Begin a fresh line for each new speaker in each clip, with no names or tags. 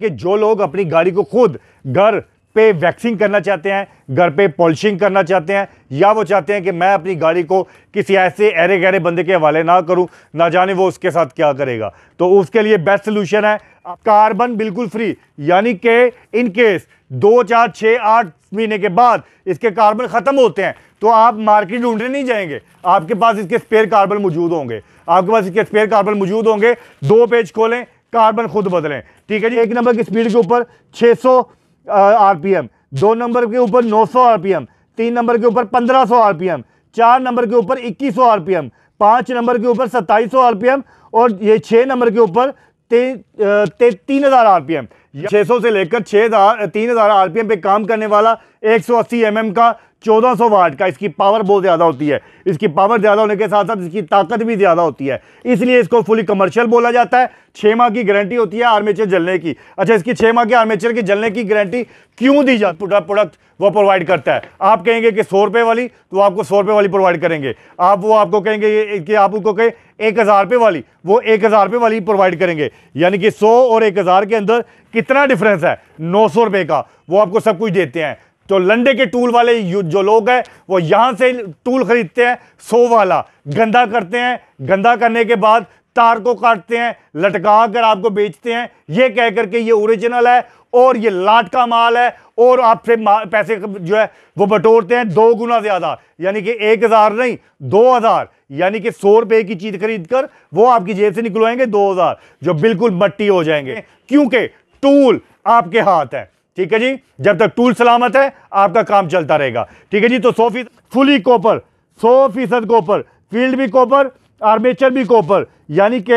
कि जो लोग अपनी गाड़ी को खुद घर पे वैक्सिंग करना चाहते हैं घर पे पॉलिशिंग करना चाहते हैं या वो चाहते हैं कि मैं अपनी गाड़ी को किसी ऐसे ऐरे गहरे बंदे के हवाले ना करूं ना जाने वो उसके साथ क्या करेगा तो उसके लिए बेस्ट सोल्यूशन है कार्बन बिल्कुल फ्री यानी कि इन केस दो चार छः आठ महीने के बाद इसके कार्बन ख़त्म होते हैं तो आप मार्केट ढूंढने नहीं जाएंगे आपके पास इसके स्पेयर कार्बन मौजूद होंगे आपके पास इसके स्पेयर कार्बन मौजूद होंगे दो पेज खोलें कार्बन खुद बदलें ठीक है जी एक नंबर की स्पीड के ऊपर 600 सौ एम दो नंबर के ऊपर 900 एम तीन नंबर के ऊपर 1500 एम चार नंबर के ऊपर 2100 एम पाँच नंबर के ऊपर 2700 एम और ये छः नंबर के ऊपर तीन हज़ार आर पी एम छः सौ से लेकर छः हज़ार तीन हज़ार आर पी एम पर काम करने वाला एक सौ अस्सी एम एम का चौदह सौ वाट का इसकी पावर बहुत ज़्यादा होती है इसकी पावर ज़्यादा होने के साथ साथ इसकी ताकत भी ज़्यादा होती है इसलिए इसको फुली कमर्शियल बोला जाता है छः माह की गारंटी होती है आर्मेचर जलने की अच्छा इसकी छः माह की आर्मेचर के जलने की गारंटी क्यों दी जाती प्रोडक्ट वो प्रोवाइड करता है आप कहेंगे कि सौ रुपये वाली तो आपको सौ रुपये वाली प्रोवाइड करेंगे आप वो आपको कहेंगे कि आप उनको कहें एक हज़ार रुपये वाली वो एक हज़ार रुपये वाली प्रोवाइड करेंगे यानी कि सौ और एक हज़ार के अंदर कितना डिफरेंस है नौ सौ रुपये का वो आपको सब कुछ देते हैं तो लंडे के टूल वाले जो लोग हैं वो यहाँ से टूल ख़रीदते हैं सो वाला गंदा करते हैं गंदा करने के बाद तार को काटते हैं लटका कर आपको बेचते हैं ये कह करके ये ओरिजिनल है और ये लाट का माल है और आपसे पैसे जो है वो बटोरते हैं दो गुना ज़्यादा यानी कि एक हज़ार नहीं दो हज़ार यानी कि सौ रुपए की चीज़ खरीद कर वो आपकी जेब से निकलवाएंगे दो हज़ार जो बिल्कुल मट्टी हो जाएंगे क्योंकि टूल आपके हाथ है ठीक है जी जब तक टूल सलामत है आपका काम चलता रहेगा ठीक है जी तो सौ फीसद फुली कॉपर सौ फीसद कॉपर फील्ड भी कॉपर आर्मेचर भी कॉपर यानी कि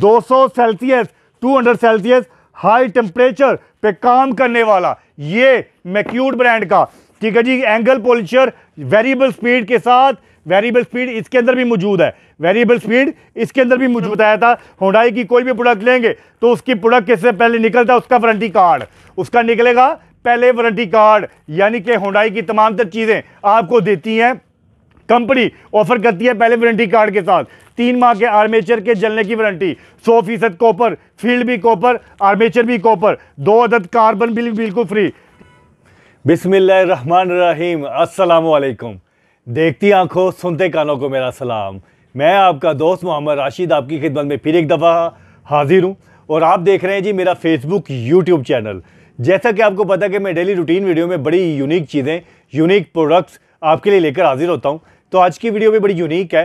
200 सेल्सियस 200 सेल्सियस हाई टेम्परेचर पे काम करने वाला ये मैक्यूट ब्रांड का ठीक है जी एंगल पोलिशर वेरिएबल स्पीड के साथ वेरिएबल स्पीड इसके अंदर भी मौजूद है वेरिएबल स्पीड इसके अंदर भी मौजूद आया था होंडाई की कोई भी प्रोडक्ट लेंगे तो उसकी प्रोडक्ट किससे पहले निकलता है उसका वारंटी कार्ड उसका निकलेगा पहले वारंटी कार्ड यानी कि होंडाई की तमाम तर चीज़ें आपको देती हैं कंपनी ऑफर करती है पहले वारंटी कार्ड के साथ तीन माह के आर्मेचर के जलने की वारंटी सौ फीसद कॉपर फील्ड भी कॉपर आर्मेचर भी कॉपर दो अदद कार्बन बिल बिल्कुल फ्री बिसमीम असलकुम देखती आंखों सुनते कानों को मेरा सलाम मैं आपका दोस्त मोहम्मद राशिद आपकी खिदमत में फिर एक दफ़ा हाजिर हूँ और आप देख रहे हैं जी मेरा फेसबुक यूट्यूब चैनल जैसा कि आपको पता है कि मैं डेली रूटीन वीडियो में बड़ी यूनिक चीज़ें यूनिक प्रोडक्ट्स आपके लिए लेकर हाजिर होता हूँ तो आज की वीडियो भी बड़ी यूनिक है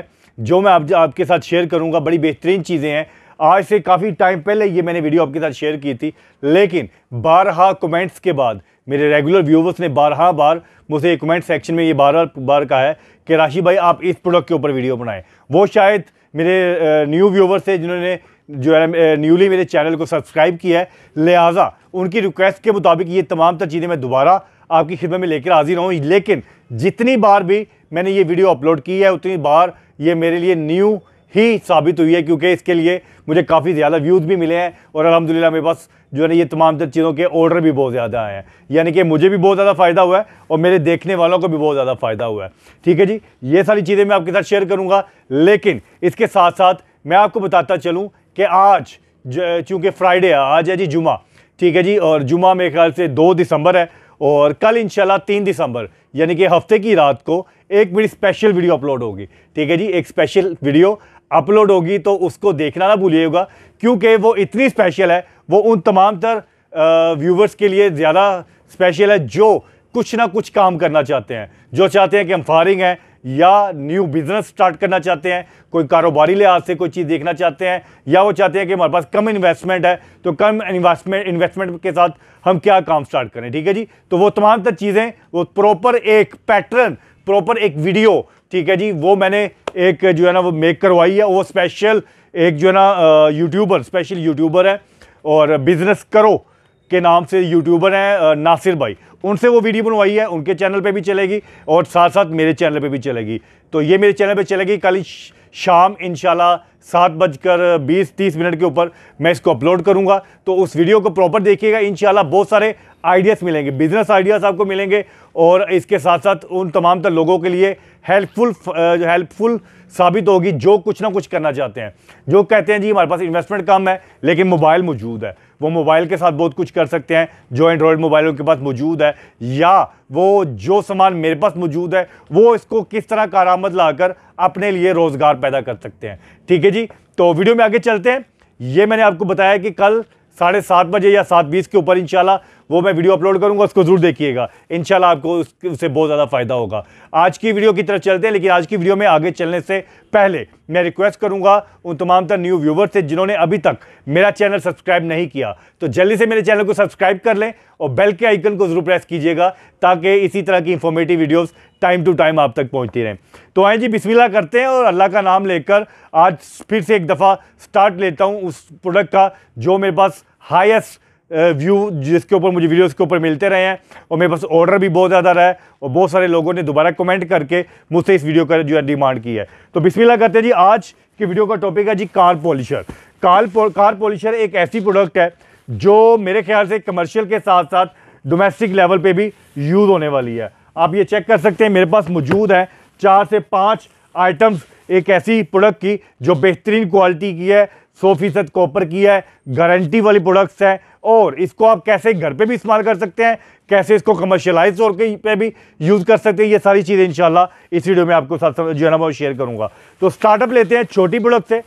जो मैं आप आपके साथ शेयर करूँगा बड़ी बेहतरीन चीज़ें हैं आज से काफ़ी टाइम पहले ये मैंने वीडियो आपके साथ शेयर की थी लेकिन बारह कमेंट्स के बाद मेरे रेगुलर व्यूवर्स ने बारह बार मुझे कमेंट सेक्शन में ये बारह बार कहा है कि राशि भाई आप इस प्रोडक्ट के ऊपर वीडियो बनाएं वो शायद मेरे न्यू व्यूवर्स थे जिन्होंने जो है न्यूली मेरे चैनल को सब्सक्राइब किया है लिहाजा उनकी रिक्वेस्ट के मुताबिक ये तमाम तर चीज़ें मैं दोबारा आपकी खिदमत में लेकर हाजिर हूँ लेकिन जितनी बार भी मैंने ये वीडियो अपलोड की है उतनी बार ये मेरे लिए न्यू ही साबित हुई है क्योंकि इसके लिए मुझे काफ़ी ज़्यादा व्यूज़ भी मिले हैं और अलहमदिल्ला मेरे पास जो है ना ये तमाम तर चीज़ों के ऑर्डर भी बहुत ज़्यादा आए हैं यानी कि मुझे भी बहुत ज़्यादा फ़ायदा हुआ है और मेरे देखने वालों को भी बहुत ज़्यादा फ़ायदा हुआ है ठीक है जी ये सारी चीज़ें मैं आपके साथ शेयर करूँगा लेकिन इसके साथ साथ मैं आपको बताता चलूँ कि आज चूँकि फ्राइडे है आज है जी जुमा ठीक है जी और जुमा मेरे ख्याल से दो दिसंबर है और कल इन तीन दिसंबर यानी कि हफ्ते की रात को एक मेरी स्पेशल वीडियो अपलोड होगी ठीक है जी एक स्पेशल वीडियो अपलोड होगी तो उसको देखना ना भूलिएगा क्योंकि वो इतनी स्पेशल है वो उन तमाम तर व्यूवर्स के लिए ज़्यादा स्पेशल है जो कुछ ना कुछ काम करना चाहते हैं जो चाहते हैं कि हम फारिंग हैं या न्यू बिजनेस स्टार्ट करना चाहते हैं कोई कारोबारी लिहाज से कोई चीज़ देखना चाहते हैं या वो चाहते हैं कि हमारे पास कम इन्वेस्टमेंट है तो कम इन्वेस्टमेंट इन्वेस्टमेंट के साथ हम क्या काम स्टार्ट करें ठीक है जी तो वो तमाम तर चीज़ें वो प्रॉपर एक पैटर्न प्रॉपर एक वीडियो ठीक है जी वो मैंने एक जो है ना वो मेक करवाई है वो स्पेशल एक जो है ना यूट्यूबर स्पेशल यूट्यूबर है और बिज़नेस करो के नाम से यूट्यूबर हैं नासिर भाई उनसे वो वीडियो बनवाई है उनके चैनल पे भी चलेगी और साथ साथ मेरे चैनल पे भी चलेगी तो ये मेरे चैनल पे चलेगी कल शाम इन सात बजकर बीस तीस मिनट के ऊपर मैं इसको अपलोड करूँगा तो उस वीडियो को प्रॉपर देखिएगा इन बहुत सारे आइडियाज़ मिलेंगे बिज़नेस आइडियाज़ आपको मिलेंगे और इसके साथ साथ उन तमाम तर लोगों के लिए हेल्पफुल हेल्पफुल साबित होगी जो कुछ ना कुछ करना चाहते हैं जो कहते हैं जी हमारे पास इन्वेस्टमेंट कम है लेकिन मोबाइल मौजूद है वो मोबाइल के साथ बहुत कुछ कर सकते हैं जो एंड्रॉयड मोबाइल उनके पास मौजूद है या वो जो सामान मेरे पास मौजूद है वो इसको किस तरह कारामद लाकर अपने लिए रोज़गार पैदा कर सकते हैं ठीक है जी तो वीडियो में आगे चलते हैं ये मैंने आपको बताया कि कल साढ़े सात बजे या सात बीस के ऊपर इंशाल्लाह वो मैं वीडियो अपलोड करूँगा उसको ज़रूर देखिएगा इन आपको उससे बहुत ज़्यादा फ़ायदा होगा आज की वीडियो की तरफ चलते हैं लेकिन आज की वीडियो में आगे चलने से पहले मैं रिक्वेस्ट करूँगा उन तमाम तर न्यू व्यूवर्स से जिन्होंने अभी तक मेरा चैनल सब्सक्राइब नहीं किया तो जल्दी से मेरे चैनल को सब्सक्राइब कर लें और बेल के आइकन को ज़रूर प्रेस कीजिएगा ताकि इसी तरह की informative videos time to time आप तक पहुंचती रहें तो आए जी बिस्मिल्लाह करते हैं और अल्लाह का नाम लेकर आज फिर से एक दफ़ा स्टार्ट लेता हूँ उस प्रोडक्ट का जो मेरे पास हाइस्ट व्यू जिसके ऊपर मुझे वीडियोस के ऊपर मिलते रहे हैं और मेरे पास ऑर्डर भी बहुत ज़्यादा रहा है और बहुत सारे लोगों ने दोबारा कमेंट करके मुझसे इस वीडियो का जो है डिमांड की है तो बिस्मिल्लाह करते हैं जी आज की वीडियो का टॉपिक है जी कार पॉलिशर कार पो, कार पॉलिशर एक ऐसी प्रोडक्ट है जो मेरे ख्याल से कमर्शियल के साथ साथ डोमेस्टिक लेवल पर भी यूज़ होने वाली है आप ये चेक कर सकते हैं मेरे पास मौजूद है चार से पाँच आइटम्स एक ऐसी प्रोडक्ट की जो बेहतरीन क्वालिटी की है सौ फीसद कॉपर की है गारंटी वाली प्रोडक्ट्स हैं और इसको आप कैसे घर पे भी इस्तेमाल कर सकते हैं कैसे इसको कमर्शलाइज और के पे भी यूज़ कर सकते हैं ये सारी चीज़ें इंशाल्लाह इस वीडियो में आपको साथ जो है ना वो शेयर करूँगा तो स्टार्टअप लेते हैं छोटी प्रोडक्ट से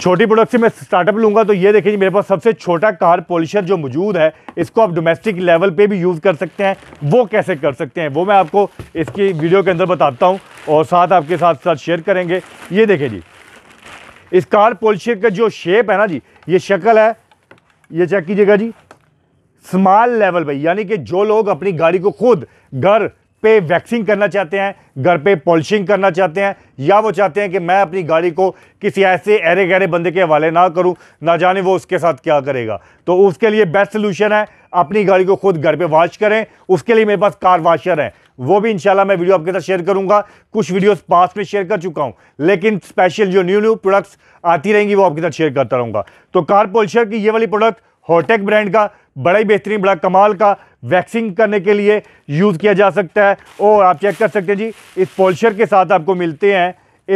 छोटी प्रोडक्ट से मैं स्टार्टअप लूँगा तो ये देखिए मेरे पास सबसे छोटा कार पॉलिशर जो मौजूद है इसको आप डोमेस्टिक लेवल पर भी यूज़ कर सकते हैं वो कैसे कर सकते हैं वो मैं आपको इसकी वीडियो के अंदर बताता हूँ और साथ आपके साथ साथ शेयर करेंगे ये देखें जी इस कार पॉलिशर का जो शेप है ना जी ये शक्ल है ये चेक कीजिएगा जी स्मॉल लेवल पे यानी कि जो लोग अपनी गाड़ी को खुद घर पे वैक्सिंग करना चाहते हैं घर पे पॉलिशिंग करना चाहते हैं या वो चाहते हैं कि मैं अपनी गाड़ी को किसी ऐसे ऐरे गहरे बंदे के हवाले ना करूं ना जाने वो उसके साथ क्या करेगा तो उसके लिए बेस्ट सोल्यूशन है अपनी गाड़ी को खुद घर पे वॉश करें उसके लिए मेरे पास कार वाशर है वो भी इंशाल्लाह मैं वीडियो आपके साथ शेयर करूंगा कुछ वीडियोस पास में शेयर कर चुका हूं लेकिन स्पेशल जो न्यू न्यू प्रोडक्ट्स आती रहेंगी वो आपके साथ शेयर करता रहूंगा तो कार पोल्शर की ये वाली प्रोडक्ट हॉटेक ब्रांड का बड़ा ही बेहतरीन बड़ा कमाल का वैक्सिंग करने के लिए यूज़ किया जा सकता है और आप चेक कर सकते हैं जी इस पोल्शर के साथ आपको मिलते हैं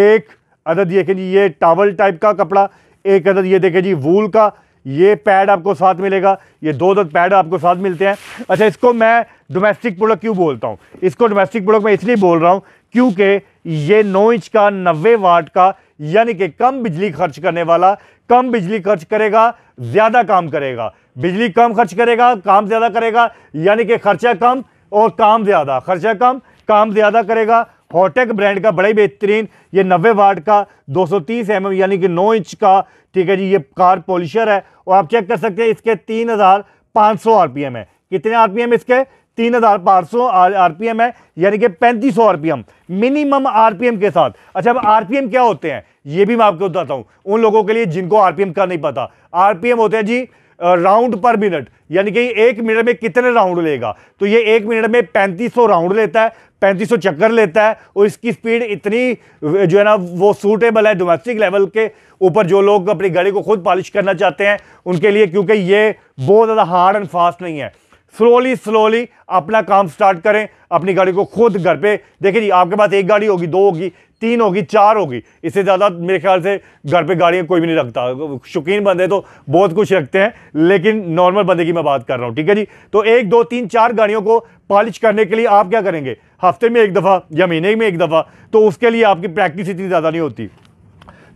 एक अदद देखें जी ये टावल टाइप का कपड़ा एक अदद ये देखें जी वूल का ये पैड आपको साथ मिलेगा ये दो दो पैड आपको साथ मिलते हैं अच्छा इसको मैं डोमेस्टिक प्रोडक्ट क्यों बोलता हूँ इसको डोमेस्टिक प्रोडक्ट मैं इसलिए बोल रहा हूँ क्योंकि ये नौ इंच का नब्बे वाट का यानी कि कम बिजली खर्च करने वाला कम बिजली खर्च करेगा ज़्यादा काम करेगा बिजली कम खर्च करेगा काम ज़्यादा करेगा यानी कि खर्चा कम और काम ज़्यादा खर्चा कम काम ज़्यादा करेगा हॉटेक ब्रांड का बड़ा ही बेहतरीन ये नब्बे वाट का 230 सौ mm यानी कि 9 इंच का ठीक है जी ये कार पॉलिशर है और आप चेक कर सकते हैं इसके तीन हज़ार पाँच सौ आर पी एम है कितने आर पी एम इसके तीन हज़ार पाँच सौ आर पी एम है यानी कि पैंतीस सौ R P M minimum R P M के साथ अच्छा अब आर पी एम क्या होते हैं ये भी मैं आपको बताता हूँ उन लोगों के लिए जिनको आर पी एम का नहीं पता आर पी एम होते हैं जी राउंड पर मिनट यानी कि एक मिनट में कितने राउंड लेगा तो ये एक मिनट में 3500 राउंड लेता है 3500 चक्कर लेता है और इसकी स्पीड इतनी जो है ना वो सूटेबल है डोमेस्टिक लेवल के ऊपर जो लोग अपनी गाड़ी को खुद पॉलिश करना चाहते हैं उनके लिए क्योंकि ये बहुत ज़्यादा हार्ड एंड फास्ट नहीं है स्लोली स्लोली अपना काम स्टार्ट करें अपनी गाड़ी को खुद घर पे देखिए जी आपके पास एक गाड़ी होगी दो होगी तीन होगी चार होगी इससे ज़्यादा मेरे ख्याल से घर पे गाड़ियाँ कोई भी नहीं रखता शौकीन बंदे तो बहुत कुछ रखते हैं लेकिन नॉर्मल बंदे की मैं बात कर रहा हूँ ठीक है जी तो एक दो तीन चार गाड़ियों को पॉलिश करने के लिए आप क्या करेंगे हफ्ते में एक दफ़ा या महीने में एक दफ़ा तो उसके लिए आपकी प्रैक्टिस इतनी ज़्यादा नहीं होती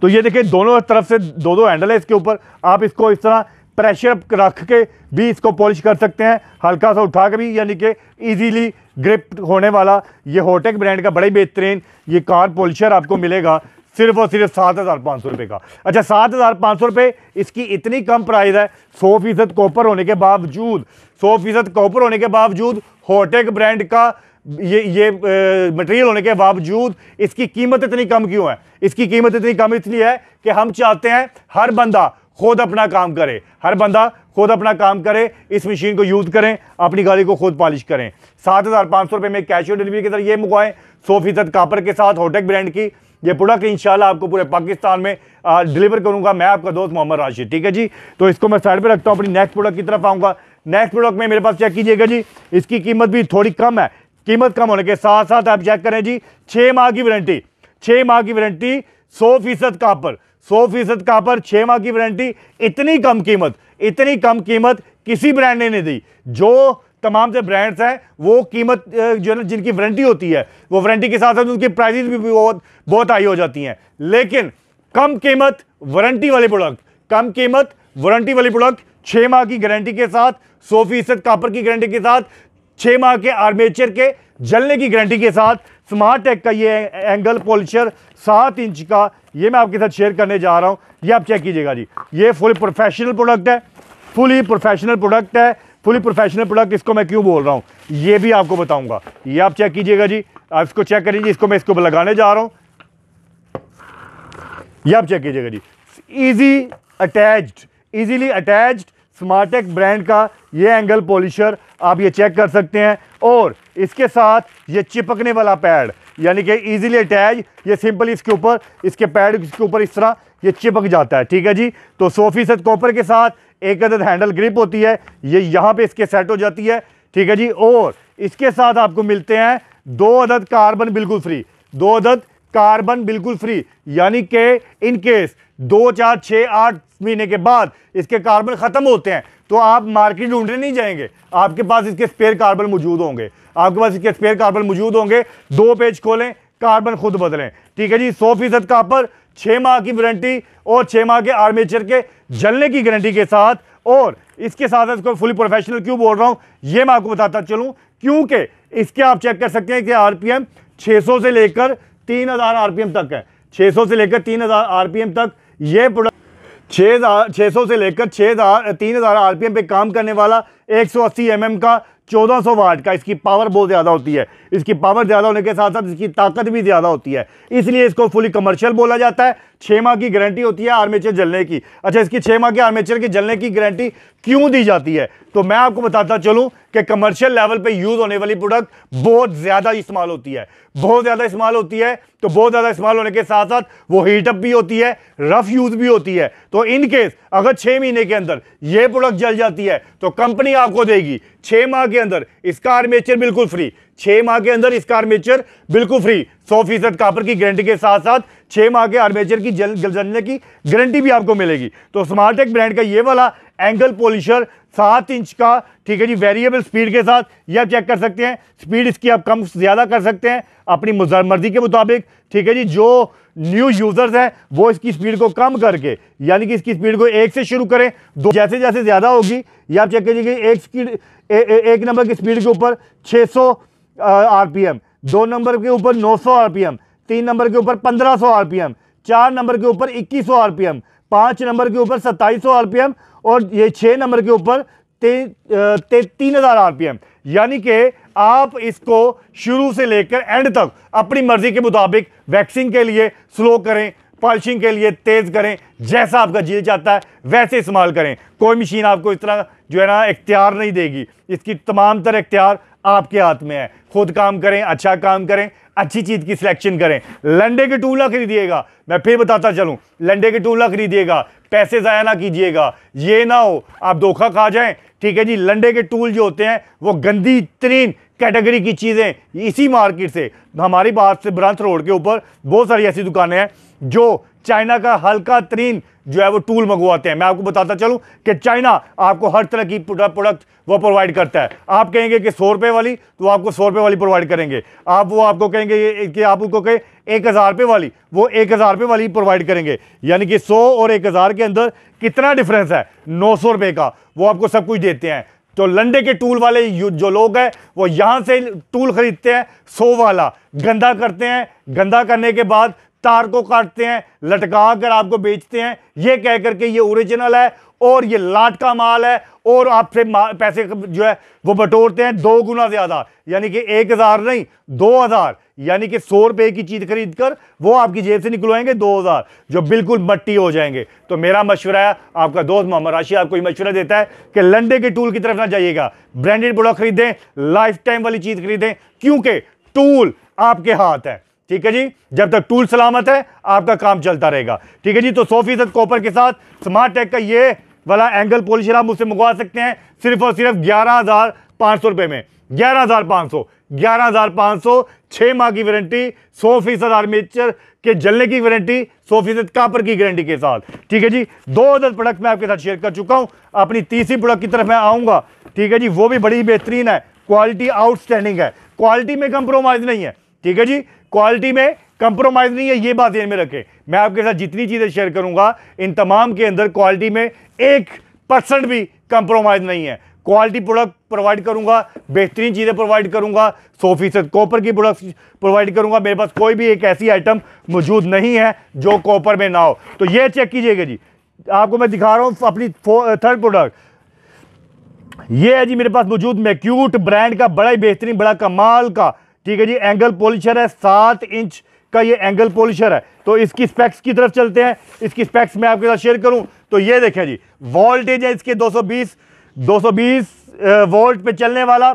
तो ये देखिए दोनों तरफ से दो दो हैंडल है इसके ऊपर आप इसको इस तरह प्रेशर रख के भी इसको पॉलिश कर सकते हैं हल्का सा उठा के भी यानी कि इजीली ग्रिप होने वाला ये होटेक ब्रांड का बड़ा ही बेहतरीन ये कार पॉलिशर आपको मिलेगा सिर्फ और सिर्फ सात हज़ार पाँच सौ रुपये का अच्छा सात हज़ार पाँच सौ रुपये इसकी इतनी कम प्राइस है सौ फीसद कॉपर होने के बावजूद सौ फीसद कॉपर होने के बावजूद होटेक ब्रांड का ये ये मटेरियल होने के बावजूद इसकी कीमत इतनी कम क्यों है इसकी कीमत इतनी कम इसलिए है कि हम चाहते हैं हर बंदा खुद अपना काम करे हर बंदा खुद अपना काम करे इस मशीन को यूज़ करें अपनी गाड़ी को खुद पॉलिश करें सात हज़ार पाँच सौ रुपये में कैश ऑन डिलीवरी के साथ ये मंगवाएं सौ फीसद कापर के साथ होटेक ब्रांड की ये प्रोडक्ट शाला आपको पूरे पाकिस्तान में डिलीवर करूँगा मैं आपका दोस्त मोहम्मद राशिद ठीक है जी तो इसको मैं साइड पर रखता हूँ अपनी नेक्स्ट प्रोडक्ट की तरफ आऊँगा नेक्स्ट प्रोडक्ट में मेरे पास चेक कीजिएगा जी इसकी कीमत भी थोड़ी कम है कीमत कम होने के साथ साथ आप चेक करें जी छः माह की वारंटी छः माह की वारंटी सौ फीसद कापर सौ फीसद कापर छः माह की वारंटी इतनी कम कीमत इतनी कम कीमत किसी ब्रांड ने नहीं दी जो तमाम से ब्रांड्स हैं वो कीमत जो है जिनकी वारंटी होती है वो वारंटी के साथ साथ उनकी प्राइजेज भी बहुत बहुत हाई हो जाती हैं लेकिन कम कीमत वारंटी वाले प्रोडक्ट कम कीमत वारंटी वाले प्रोडक्ट छः माह की गारंटी के साथ सौ फीसद कापर की गारंटी के साथ छः माह के आर्मेचर के जलने की गारंटी के साथ स्मार्ट टेक का ये एंगल पॉलिशर सात इंच का ये मैं आपके साथ शेयर करने जा रहा हूँ ये आप चेक कीजिएगा जी ये फुल प्रोफेशनल प्रोडक्ट है फुली प्रोफेशनल प्रोडक्ट है फुली प्रोफेशनल प्रोडक्ट इसको मैं क्यों बोल रहा हूँ ये भी आपको बताऊँगा ये आप चेक कीजिएगा जी आप इसको चेक करिए इसको मैं इसको लगाने जा रहा हूँ ये आप चेक कीजिएगा जी easy attached easily attached Smartech brand का ये एंगल पॉलिशर आप ये चेक कर सकते हैं और इसके साथ ये चिपकने वाला पैड यानी कि इजीली अटैच ये सिंपल इसके ऊपर इसके पैड के ऊपर इस तरह ये चिपक जाता है ठीक है जी तो सौ फीसद कॉपर के साथ एक अदद हैंडल ग्रिप होती है ये यहाँ पे इसके सेट हो जाती है ठीक है जी और इसके साथ आपको मिलते हैं दो अदद कार्बन बिल्कुल फ्री दो अदद कार्बन बिल्कुल फ्री यानी इन इनकेस दो चार छः आठ महीने के बाद इसके कार्बन ख़त्म होते हैं तो आप मार्केट ढूंढने नहीं जाएंगे आपके पास इसके स्पेयर कार्बन मौजूद होंगे आपके पास इसके स्पेयर कार्बन मौजूद होंगे दो पेज खोलें कार्बन खुद बदलें ठीक है जी सौ फीसद कापर छः माह की वारंटी और छः माह के आर्मेचर के जलने की गारंटी के साथ और इसके साथ इसको फुली प्रोफेशनल क्यों बोल रहा हूँ ये मैं आपको बताता चलूँ क्योंकि इसके आप चेक कर सकते हैं कि आर 600 से लेकर तीन हज़ार आर तक है 600 से लेकर तीन हज़ार आर तक ये प्रोडक्ट छः छः सौ से लेकर छः हज़ार तीन हज़ार आर पे काम करने वाला 180 एम का 1400 वाट का इसकी पावर बहुत ज़्यादा होती है इसकी पावर ज़्यादा होने के साथ साथ इसकी ताकत भी ज़्यादा होती है इसलिए इसको फुली कमर्शियल बोला जाता है छः माह की गारंटी होती है आर्मेचर जलने की अच्छा इसकी छः माह की आर्मेचर के जलने की गारंटी क्यों दी जाती है तो मैं आपको बताता चलूँ कि कमर्शियल लेवल पे यूज़ होने वाली प्रोडक्ट बहुत ज़्यादा इस्तेमाल होती है बहुत ज़्यादा इस्तेमाल होती है तो बहुत ज़्यादा इस्तेमाल होने के साथ साथ वो हीटअप भी होती है रफ़ यूज़ भी होती है तो इन केस अगर छः महीने के अंदर ये प्रोडक्ट जल जाती है तो कंपनी आपको देगी छः माह के अंदर इसका आर्मेचर बिल्कुल फ्री छह माह के अंदर इसका आर्मेचर बिल्कुल फ्री सौ फीसद कापर की गारंटी के साथ साथ छः माह के आर्मेचर की जल जलने की गारंटी भी आपको मिलेगी तो स्मार्टेक ब्रांड का ये वाला एंगल पॉलिशर सात इंच का ठीक है जी वेरिएबल स्पीड के साथ ये आप चेक कर सकते हैं स्पीड इसकी आप कम ज़्यादा कर सकते हैं अपनी मर्जी के मुताबिक ठीक है जी जो न्यू यूज़र्स हैं वो इसकी स्पीड को कम करके यानी कि इसकी स्पीड को एक से शुरू करें दो जैसे जैसे ज़्यादा होगी या आप चेक कीजिए एक स्पीड एक नंबर की स्पीड के ऊपर छः आरपीएम दो नंबर के ऊपर 900 आरपीएम तीन नंबर के ऊपर 1500 आरपीएम चार नंबर के ऊपर 2100 आरपीएम पाँच नंबर के ऊपर 2700 आरपीएम और ये छः नंबर के ऊपर ते, तीन हज़ार आर यानी कि आप इसको शुरू से लेकर एंड तक अपनी मर्ज़ी के मुताबिक वैक्सिंग के लिए स्लो करें पॉलिशिंग के लिए तेज़ करें जैसा आपका जी चाहता है वैसे इस्तेमाल करें कोई मशीन आपको इस तरह जो है ना इख्तियार नहीं देगी इसकी तमाम तरह इख्तियार आपके हाथ में है खुद काम करें अच्छा काम करें अच्छी चीज़ की सिलेक्शन करें लंडे के ना खरीदिएगा मैं फिर बताता चलूँ लंडे के ना खरीदिएगा पैसे ज़ाया ना कीजिएगा ये ना हो आप धोखा खा जाएं ठीक है जी लंडे के टूल जो होते हैं वो गंदी तरीन कैटेगरी की चीज़ें इसी मार्केट से हमारी बात से ब्रांच रोड के ऊपर बहुत सारी ऐसी दुकानें हैं जो चाइना का हल्का तरीन जो है वो टूल मंगवाते हैं मैं आपको बताता चलूं कि चाइना आपको हर तरह की प्रोडक्ट वो प्रोवाइड करता है आप कहेंगे कि सौ रुपये वाली तो आपको सौ रुपये वाली प्रोवाइड करेंगे आप वो आपको कहेंगे कि आप उनको कहें एक हज़ार रुपये वाली वो एक हज़ार रुपये वाली प्रोवाइड करेंगे यानी कि सौ और एक हज़ार के अंदर कितना डिफरेंस है नौ सौ रुपये का वो आपको सब कुछ देते हैं तो लंडे के टूल वाले जो लोग हैं वो यहाँ से टूल ख़रीदते हैं सौ वाला गंदा करते हैं गंदा करने के बाद तार को काटते हैं लटका कर आपको बेचते हैं ये कह करके ये ओरिजिनल है और ये लाट का माल है और आपसे पैसे जो है वो बटोरते हैं दो गुना ज़्यादा यानी कि एक हज़ार नहीं दो हज़ार यानी कि सौ रुपये की चीज़ खरीद कर वो आपकी जेब से निकलवाएंगे दो हज़ार जो बिल्कुल मट्टी हो जाएंगे तो मेरा मशवरा है आपका दोस्त मोहम्मद राशि आपको ये मशवरा देता है कि लंडे के टूल की तरफ ना जाइएगा ब्रांडेड प्रोडक्ट खरीदें लाइफ टाइम वाली चीज़ खरीदें क्योंकि टूल आपके हाथ है ठीक है जी जब तक टूल सलामत है आपका काम चलता रहेगा ठीक है जी तो सौ फीसद कॉपर के साथ स्मार्ट टेक का ये वाला एंगल पॉलिशर आप मुझसे मंगवा सकते हैं सिर्फ और सिर्फ ग्यारह हज़ार पाँच सौ रुपये में ग्यारह हज़ार पाँच सौ ग्यारह हज़ार पाँच सौ छः माह की वारंटी सौ फीसद आर्मेचर के जलने की वारंटी सौ फीसद कापर की गारंटी के साथ ठीक है जी दो हजार प्रोडक्ट मैं आपके साथ शेयर कर चुका हूँ अपनी तीसरी प्रोडक्ट की तरफ मैं आऊँगा ठीक है जी वो भी बड़ी बेहतरीन है क्वालिटी आउटस्टैंडिंग है क्वालिटी में कंप्रोमाइज़ नहीं है ठीक है जी क्वालिटी में कंप्रोमाइज़ नहीं है ये बात ध्यान में रखें मैं आपके साथ जितनी चीज़ें शेयर करूंगा इन तमाम के अंदर क्वालिटी में एक परसेंट भी कंप्रोमाइज़ नहीं है क्वालिटी प्रोडक्ट प्रोवाइड करूंगा बेहतरीन चीज़ें प्रोवाइड करूंगा सौ फीसद कॉपर की प्रोडक्ट प्रोवाइड करूंगा मेरे पास कोई भी एक ऐसी आइटम मौजूद नहीं है जो कॉपर में ना हो तो ये चेक कीजिएगा जी आपको मैं दिखा रहा हूँ अपनी थर्ड प्रोडक्ट uh, ये है जी मेरे पास मौजूद मैक्यूट ब्रांड का बड़ा ही बेहतरीन बड़ा कमाल का ठीक है जी एंगल पॉलिशर है सात इंच का ये एंगल पॉलिशर है तो इसकी स्पेक्स की तरफ चलते हैं इसकी स्पेक्स मैं आपके साथ शेयर करूं तो ये देखें जी वोल्टेज है इसके 220 220 वोल्ट पे चलने वाला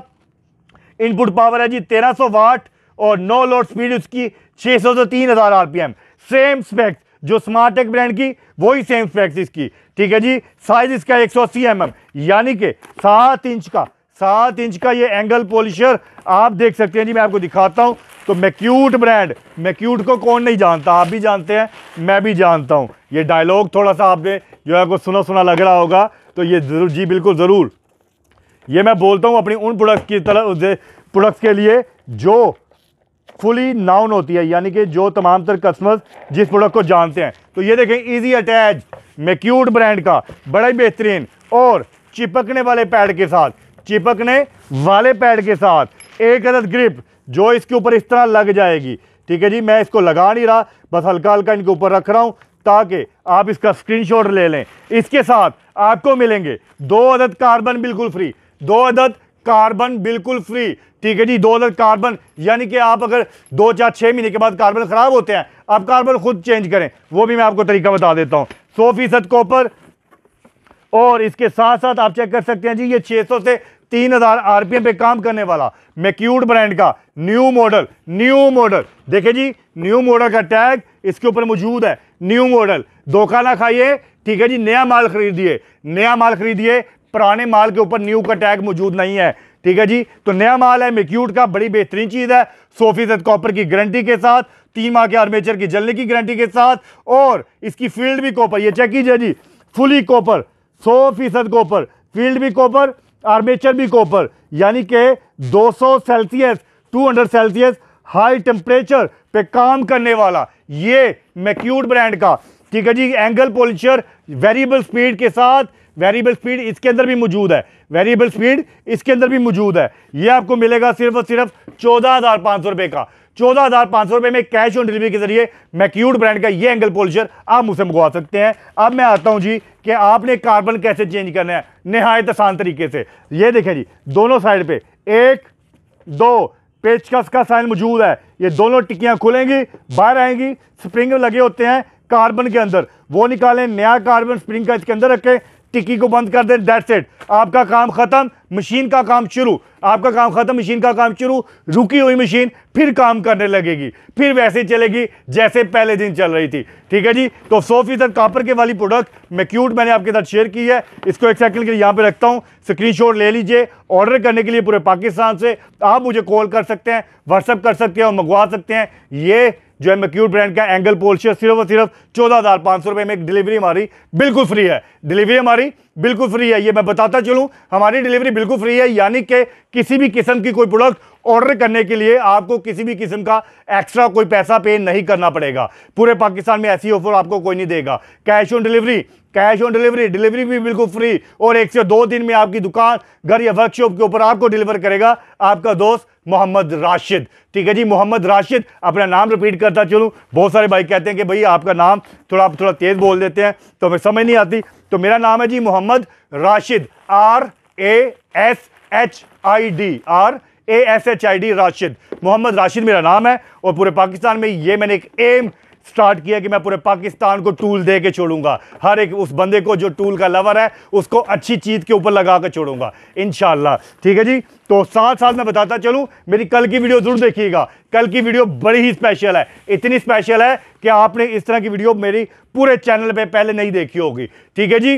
इनपुट पावर है जी 1300 वाट और नो लोड स्पीड उसकी 600 से 3000 आरपीएम सेम स्पेक्स जो स्मार्ट टेक ब्रांड की वही सेम स्पेक्स इसकी ठीक है जी साइज इसका एक सौ mm, यानी कि सात इंच का सात इंच का ये एंगल पॉलिशर आप देख सकते हैं जी मैं आपको दिखाता हूँ तो मैक्यूट ब्रांड मैक्यूट को कौन नहीं जानता आप भी जानते हैं मैं भी जानता हूँ ये डायलॉग थोड़ा सा आपने जो है आपको सुना सुना लग रहा होगा तो ये जरूर जी बिल्कुल ज़रूर ये मैं बोलता हूँ अपनी उन प्रोडक्ट की तरह प्रोडक्ट्स के लिए जो फुली नाउन होती है यानी कि जो तमाम तर कस्टमर्स जिस प्रोडक्ट को जानते हैं तो ये देखें इजी अटैच मैक्यूट ब्रांड का बड़ा ही बेहतरीन और चिपकने वाले पैड के साथ चिपकने वाले पैड के साथ एक अदद ग्रिप जो इसके ऊपर इस तरह लग जाएगी ठीक है जी मैं इसको लगा नहीं रहा बस हल्का हल्का इनके ऊपर रख रहा हूँ ताकि आप इसका स्क्रीनशॉट ले लें इसके साथ आपको मिलेंगे दो अदद कार्बन बिल्कुल फ्री दो अदद कार्बन बिल्कुल फ्री ठीक है जी दो अदद कार्बन यानी कि आप अगर दो चार छः महीने के बाद कार्बन ख़राब होते हैं आप कार्बन खुद चेंज करें वो भी मैं आपको तरीका बता देता हूँ सौ फीसद कॉपर और इसके साथ साथ आप चेक कर सकते हैं जी ये सौ से तीन हजार आरपीएम पे काम करने वाला मेक्यूड ब्रांड का न्यू मॉडल न्यू मॉडल देखिए जी न्यू मॉडल का टैग इसके ऊपर मौजूद है न्यू मॉडल धोखा ना खाइए ठीक है जी नया माल खरीदिए नया माल खरीदिए पुराने माल के ऊपर न्यू का टैग मौजूद नहीं है ठीक है जी तो नया माल है मेक्यूट का बड़ी बेहतरीन चीज़ है सौ फीसद कॉपर की गारंटी के साथ तीन माह के आर्मेचर की जलने की गारंटी के साथ और इसकी फील्ड भी कॉपर ये चेक कीजिए जी फुली कॉपर सौ फीसद कॉपर फील्ड भी कॉपर आर्मेचर भी कॉपर यानी कि 200 सेल्सियस 200 सेल्सियस हाई टेम्परेचर पे काम करने वाला ये मैक्यूट ब्रांड का ठीक है जी एंगल पोलिशर वेरिएबल स्पीड के साथ वेरिएबल स्पीड इसके अंदर भी मौजूद है वेरिएबल स्पीड इसके अंदर भी मौजूद है ये आपको मिलेगा सिर्फ और सिर्फ चौदह हज़ार पाँच सौ रुपये का चौदह हज़ार पाँच सौ रुपये में कैश ऑन डिलीवरी के जरिए मैक्यूड ब्रांड का ये एंगल पॉलिशर आप मुझसे मंगवा सकते हैं अब मैं आता हूँ जी कि आपने कार्बन कैसे चेंज करना है नहायत आसान तरीके से ये देखें जी दोनों साइड पे एक दो पेचकस का साइन मौजूद है ये दोनों टिक्कियाँ खुलेंगी बाहर आएंगी स्प्रिंग लगे होते हैं कार्बन के अंदर वो निकालें नया कार्बन स्प्रिंग का इसके अंदर रखें टिक्की को बंद कर दें डेट सेट आपका काम ख़त्म मशीन का काम शुरू आपका काम ख़त्म मशीन का काम शुरू रुकी हुई मशीन फिर काम करने लगेगी फिर वैसे चलेगी जैसे पहले दिन चल रही थी ठीक है जी तो सौ फीसद कापर के वाली प्रोडक्ट मैक्यूट मैंने आपके साथ शेयर की है इसको एक सेकंड के लिए यहाँ पे रखता हूँ स्क्रीन ले लीजिए ऑर्डर करने के लिए पूरे पाकिस्तान से आप मुझे कॉल कर सकते हैं व्हाट्सअप कर सकते हैं और मंगवा सकते हैं ये जो है मक्यूर ब्रांड का एंगल पोलशियर सिर्फ और सिर्फ चौदह हज़ार पाँच सौ रुपये में एक डिलीवरी हमारी बिल्कुल फ्री है डिलीवरी हमारी बिल्कुल फ्री है ये मैं बताता चलूँ हमारी डिलीवरी बिल्कुल फ्री है यानी कि किसी भी किस्म की कोई प्रोडक्ट ऑर्डर करने के लिए आपको किसी भी किस्म का एक्स्ट्रा कोई पैसा पे नहीं करना पड़ेगा पूरे पाकिस्तान में ऐसी ऑफर आपको कोई नहीं देगा cash on delivery cash on delivery delivery भी बिल्कुल फ्री और एक से दो दिन में आपकी दुकान घर या वर्कशॉप के ऊपर आपको डिलीवर करेगा आपका दोस्त मोहम्मद राशिद ठीक है जी मोहम्मद राशिद अपना नाम रिपीट करता चलूँ बहुत सारे भाई कहते हैं कि भाई आपका नाम थोड़ा आप थोड़ा तेज़ बोल देते हैं तो हमें समझ नहीं आती तो मेरा नाम है जी Mohammad Rashid R A S H I D R A S H I D Rashid Mohammad Rashid मेरा नाम है और पूरे पाकिस्तान में ये मैंने एक एम स्टार्ट किया कि मैं पूरे पाकिस्तान को टूल दे के छोड़ूंगा हर एक उस बंदे को जो टूल का लवर है उसको अच्छी चीज़ के ऊपर लगा कर छोड़ूंगा इन ठीक है जी तो साथ साथ मैं बताता चलूँ मेरी कल की वीडियो ज़रूर देखिएगा कल की वीडियो बड़ी ही स्पेशल है इतनी स्पेशल है कि आपने इस तरह की वीडियो मेरी पूरे चैनल पर पहले नहीं देखी होगी ठीक है जी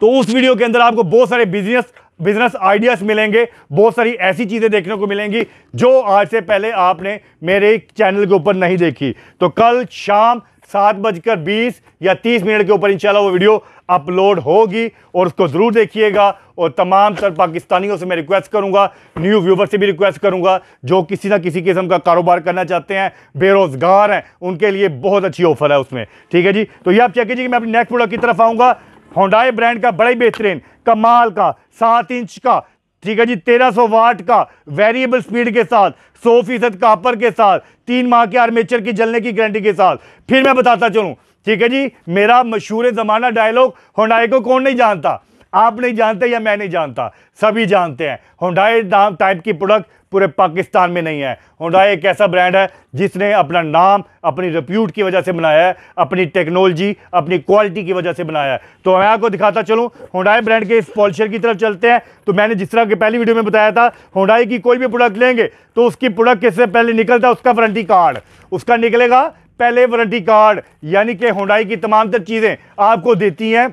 तो उस वीडियो के अंदर आपको बहुत सारे बिजनेस बिजनेस आइडियाज़ मिलेंगे बहुत सारी ऐसी चीज़ें देखने को मिलेंगी जो आज से पहले आपने मेरे चैनल के ऊपर नहीं देखी तो कल शाम सात बजकर बीस या तीस मिनट के ऊपर इंशाल्लाह वो वीडियो अपलोड होगी और उसको ज़रूर देखिएगा और तमाम सर पाकिस्तानियों से मैं रिक्वेस्ट करूंगा न्यू व्यूवर से भी रिक्वेस्ट करूंगा जो किसी ना किसी किस्म का कारोबार करना चाहते हैं बेरोज़गार हैं उनके लिए बहुत अच्छी ऑफर है उसमें ठीक है जी तो ये आप चेक कीजिए कि मैं अपनी नेक्स्ट प्रोडक्ट की तरफ आऊँगा होंडाई ब्रांड का बड़ा ही बेहतरीन कमाल का सात इंच का ठीक है जी 1300 वाट का वेरिएबल स्पीड के साथ 100 फीसद कापर के साथ तीन माह के आर्मेचर की जलने की गारंटी के साथ फिर मैं बताता चलूँ ठीक है जी मेरा मशहूर ज़माना डायलॉग होंडाई को कौन नहीं जानता आप नहीं जानते या मैं नहीं जानता सभी जानते हैं होंडाई नाम टाइप की प्रोडक्ट पूरे पाकिस्तान में नहीं है होंडाई एक ऐसा ब्रांड है जिसने अपना नाम अपनी रिप्यूट की वजह से बनाया है अपनी टेक्नोलॉजी अपनी क्वालिटी की वजह से बनाया है तो मैं आपको दिखाता चलूँ होंडाई ब्रांड के इस पॉलिशर की तरफ चलते हैं तो मैंने जिस तरह के पहली वीडियो में बताया था होंडाई की कोई भी प्रोडक्ट लेंगे तो उसकी प्रोडक्ट किससे पहले निकलता है उसका वारंटी कार्ड उसका निकलेगा पहले वारंटी कार्ड यानी कि होंडाई की तमाम तर चीज़ें आपको देती हैं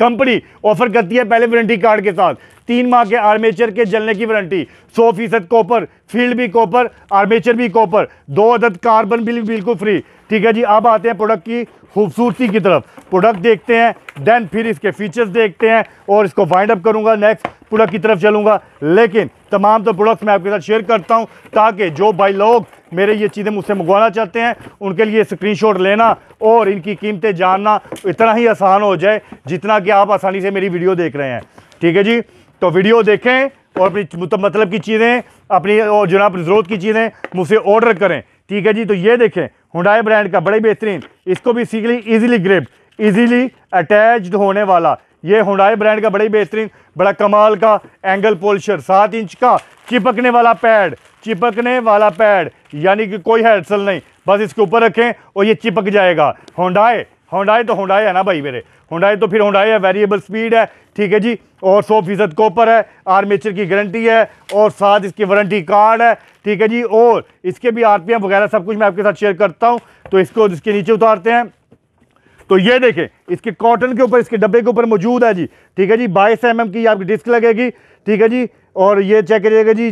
कंपनी ऑफर करती है पहले वारंटी कार्ड के साथ तीन माह के आर्मेचर के जलने की वारंटी सौ फीसद कॉपर फील्ड भी कॉपर आर्मेचर भी कॉपर दो अदद कार्बन बिल बिल्कुल फ्री ठीक है जी अब आते हैं प्रोडक्ट की खूबसूरती की तरफ प्रोडक्ट देखते हैं देन फिर इसके फीचर्स देखते हैं और इसको वाइंड अप करूंगा नेक्स्ट प्रोडक्ट की तरफ चलूँगा लेकिन तमाम तो प्रोडक्ट्स मैं आपके साथ शेयर करता हूँ ताकि जो भाई लोग मेरे ये चीज़ें मुझसे मंगवाना चाहते हैं उनके लिए स्क्रीनशॉट लेना और इनकी कीमतें जानना इतना ही आसान हो जाए जितना कि आप आसानी से मेरी वीडियो देख रहे हैं ठीक है जी तो वीडियो देखें और अपनी मतलब की चीज़ें अपनी और जनाब ज़रूरत की चीज़ें मुझसे ऑर्डर करें ठीक है जी तो ये देखें हुडाई ब्रांड का बड़े बेहतरीन इसको भी सीखली ईजिली ग्रिप ईजिली अटैच्ड होने वाला ये हुडाई ब्रांड का बड़ा ही बेहतरीन बड़ा कमाल का एंगल पोलशर सात इंच का चिपकने वाला पैड चिपकने वाला पैड यानी कि कोई हेडसल नहीं बस इसके ऊपर रखें और ये चिपक जाएगा होंडाए होंडाए तो होंडाए है ना भाई मेरे होंडाए तो फिर होंडाए है वेरिएबल स्पीड है ठीक है जी और सौ फीसद कॉपर है आर्मेचर की गारंटी है और साथ इसकी वारंटी कार्ड है ठीक है जी और इसके भी आर वगैरह सब कुछ मैं आपके साथ शेयर करता हूँ तो इसको इसके नीचे उतारते हैं तो ये देखें इसके कॉटन के ऊपर इसके डब्बे के ऊपर मौजूद है जी ठीक है जी बाईस एम की आपकी डिस्क लगेगी ठीक है जी और ये चेक करिएगा जी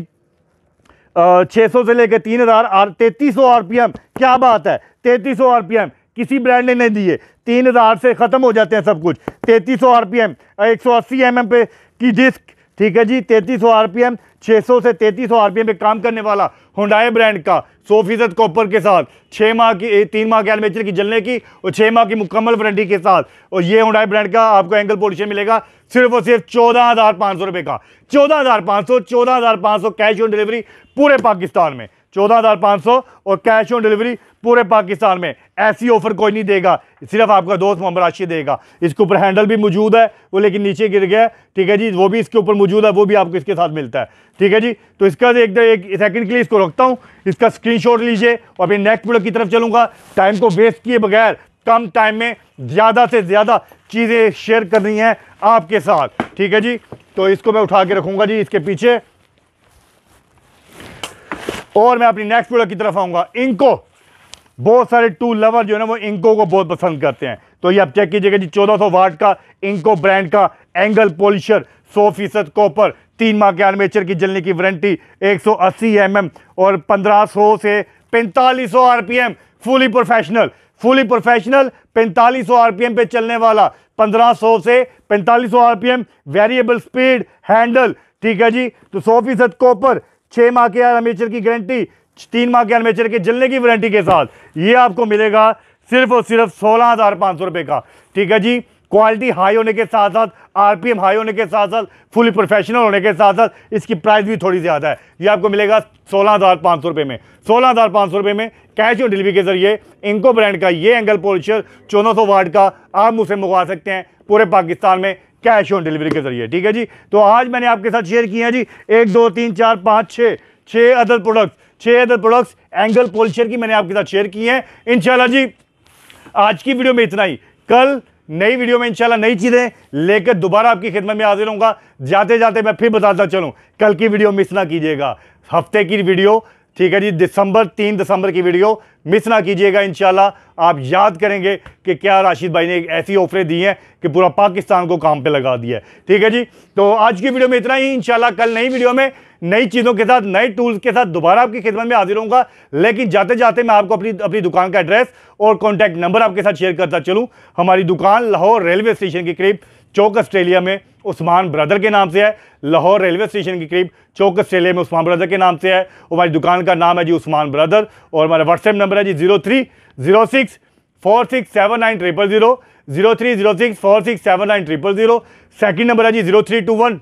छः सौ से लेकर तीन हज़ार आर तैंतीस सौ आर पी एम क्या बात है तैंतीस सौ आर पी एम किसी ब्रांड ने नहीं दिए तीन हज़ार से ख़त्म हो जाते हैं सब कुछ तैंतीस सौ आर पी एम एक सौ अस्सी एम एम पे की डिस्क ठीक है जी तैंतीस सौ आर पी एम 600 से 3300 आरपीएम पे काम करने वाला हुडाई ब्रांड का 100 फीसद कॉपर के साथ छः माह की तीन माह के एलमेचर की जलने की और छः माह की मुकम्मल वारंटी के साथ और ये हुडाई ब्रांड का आपको एंगल पोजिशन मिलेगा सिर्फ और सिर्फ चौदह हज़ार पाँच सौ रुपये का चौदह हज़ार पाँच सौ चौदह हज़ार पाँच सौ कैश ऑन डिलीवरी पूरे पाकिस्तान में चौदह हज़ार पाँच सौ और कैश ऑन डिलीवरी पूरे पाकिस्तान में ऐसी ऑफर कोई नहीं देगा सिर्फ आपका दोस्त मोहम्मद राशिद देगा इसके ऊपर हैंडल भी मौजूद है वो लेकिन नीचे गिर गया ठीक है जी वो भी इसके ऊपर मौजूद है वो भी आपको इसके साथ मिलता है ठीक है जी तो इसका एक एक सेकंड के लिए इसको रखता हूँ इसका स्क्रीन लीजिए और फिर नेक्स्ट प्रोडक्ट की तरफ चलूँगा टाइम को वेस्ट किए बगैर कम टाइम में ज़्यादा से ज़्यादा चीज़ें शेयर करनी हैं आपके साथ ठीक है जी तो इसको मैं उठा के रखूँगा जी इसके पीछे और मैं अपनी नेक्स्ट प्रोडक्ट की तरफ आऊँगा इनको बहुत सारे टू लवर जो है ना वो इंको को बहुत पसंद करते हैं तो ये आप चेक कीजिएगा जी 1400 वाट का इंको ब्रांड का एंगल पॉलिशर 100 फीसद कॉपर तीन माह के आर्मेचर की जलने की वारंटी 180 एम और 1500 से 4500 M fully professional fully professional 4500 RPM पे चलने वाला 1500 से 4500 एम वेरिएबल स्पीड हैंडल ठीक है जी तो सौ फीसद कॉपर छः माह के आर्मेचर की गारंटी तीन माह के अनमेचर के जलने की वारंटी के साथ ये आपको मिलेगा सिर्फ और सिर्फ सोलह हज़ार पाँच सौ रुपये का ठीक है जी क्वालिटी हाई होने के साथ साथ आरपीएम हाई होने के साथ साथ फुली प्रोफेशनल होने के साथ साथ इसकी प्राइस भी थोड़ी ज़्यादा है ये आपको मिलेगा सोलह हज़ार पाँच सौ रुपये में सोलह हज़ार पाँच सौ रुपये में कैश ऑन डिलीवरी के जरिए इनको ब्रांड का ये एंगल पोलिशर चौदह सौ वाट का आप मुझसे मंगवा सकते हैं पूरे पाकिस्तान में कैश ऑन डिलीवरी के जरिए ठीक है जी तो आज मैंने आपके साथ शेयर किया जी एक दो तीन चार पाँच छः छः अदर प्रोडक्ट्स छः अदर प्रोडक्ट्स एंगल पोलिशर की मैंने आपके साथ शेयर की हैं इनशाला जी आज की वीडियो में इतना ही कल नई वीडियो में इंशाल्लाह नई चीज़ें लेकर दोबारा आपकी खिदमत में हाजिर होऊंगा जाते जाते मैं फिर बताता चलूँ कल की वीडियो मिस ना कीजिएगा हफ्ते की वीडियो ठीक है जी दिसंबर तीन दिसंबर की वीडियो मिस ना कीजिएगा इन आप याद करेंगे कि क्या राशिद भाई ने ऐसी ऑफरें दी हैं कि पूरा पाकिस्तान को काम पे लगा दिया है ठीक है जी तो आज की वीडियो में इतना ही इंशाल्लाह कल नई वीडियो में नई चीज़ों के साथ नए टूल्स के साथ दोबारा आपकी खिदमत में हाजिर होऊंगा लेकिन जाते जाते मैं आपको अपनी अपनी दुकान का एड्रेस और कॉन्टैक्ट नंबर आपके साथ शेयर करता चलूँ हमारी दुकान लाहौर रेलवे स्टेशन के करीब चौक ऑस्ट्रेलिया में उस्मान ब्रदर के नाम से है लाहौर रेलवे स्टेशन के करीब चौक ऑस्ट्रेलिया में उस्मान ब्रदर के नाम से है हमारी दुकान का नाम है जी उस्मान ब्रदर और हमारा व्हाट्सएप नंबर है जी zero three zero six four six seven nine triple zero zero three zero six four six seven nine triple zero second number है जी zero three two one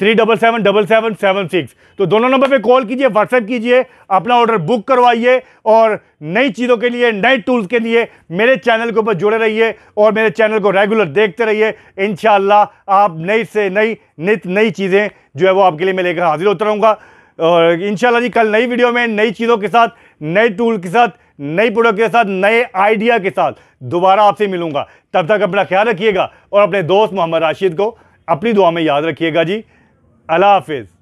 three double seven double seven seven six तो दोनों number पे call कीजिए WhatsApp कीजिए अपना order book करवाइए और नई चीज़ों के लिए नए टूल्स के लिए मेरे चैनल के ऊपर जुड़े रहिए और मेरे चैनल को रेगुलर देखते रहिए इन आप नई से नई नित नई चीज़ें जो है वो आपके लिए मैं लेकर हाजिर होता रहूँगा और इन जी कल नई वीडियो में नई चीज़ों के साथ नए टूल के साथ नई प्रोडक्ट के साथ नए आइडिया के साथ दोबारा आपसे मिलूंगा तब तक अपना ख्याल रखिएगा और अपने दोस्त मोहम्मद राशिद को अपनी दुआ में याद रखिएगा जी अल्लाह हाफिज़